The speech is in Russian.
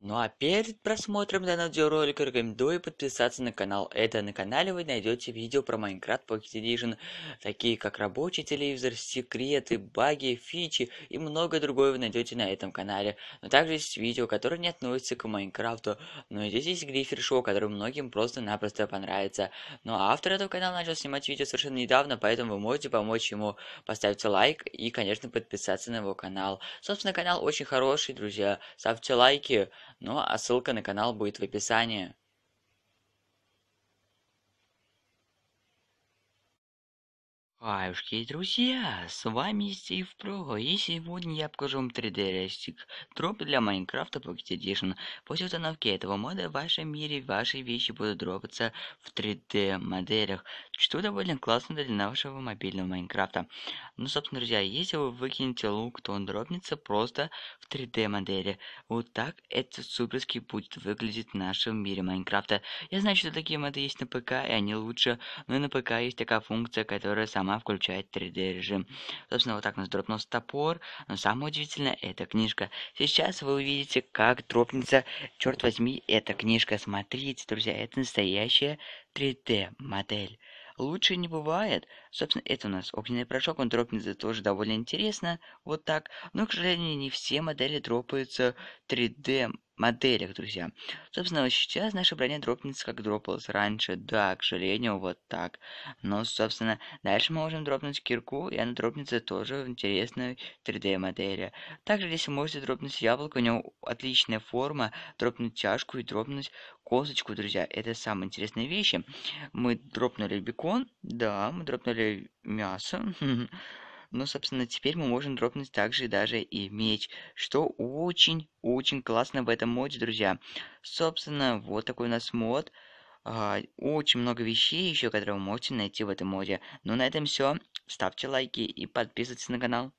Ну а перед просмотром данного видеоролика рекомендую подписаться на канал. Это на канале вы найдете видео про Minecraft Pocket Edition, такие как рабочий телевизор, секреты, баги, фичи и многое другое вы найдете на этом канале. Но также есть видео, которые не относятся к Майнкрафту, но здесь есть Гриффер Шоу, который многим просто-напросто понравится. Но ну, а автор этого канала начал снимать видео совершенно недавно, поэтому вы можете помочь ему. Поставьте лайк и, конечно, подписаться на его канал. Собственно, канал очень хороший, друзья. Ставьте лайки. Ну а ссылка на канал будет в описании. Хаюшки, друзья, с вами Стив Про, и сегодня я покажу вам 3D Realistic дроп для Майнкрафта Pocket Edition. После установки этого мода в вашем мире ваши вещи будут дропаться в 3D моделях, что довольно классно для нашего мобильного Майнкрафта. Ну, собственно, друзья, если вы выкинете лук, то он дропнется просто в 3D модели. Вот так это суперски будет выглядеть в нашем мире Майнкрафта. Я знаю, что такие моды есть на ПК, и они лучше, но на ПК есть такая функция, которая сама она включает 3D режим. Собственно, вот так у нас дропнулся топор. Но самое удивительное, эта книжка. Сейчас вы увидите, как дропнется, черт возьми, эта книжка. Смотрите, друзья, это настоящая 3D модель лучше не бывает. Собственно, это у нас огненный прыжок, он дропнется тоже довольно интересно, вот так. Но, к сожалению, не все модели дропаются 3D моделях, друзья. Собственно, вот сейчас наша броня дропнется, как дропалась раньше. Да, к сожалению, вот так. Но, собственно, дальше мы можем дропнуть кирку, и она дропнется тоже в интересной 3D-модели. Также здесь вы можете дропнуть яблоко, у него отличная форма, дропнуть чашку и дропнуть косточку, друзья. Это самые интересные вещи. Мы дропнули бекон, да, мы дропнули мясо. но, собственно, теперь мы можем дропнуть также даже и меч, что очень-очень классно в этом моде, друзья. Собственно, вот такой у нас мод. А, очень много вещей еще, которые вы можете найти в этом моде. Но ну, на этом все. Ставьте лайки и подписывайтесь на канал.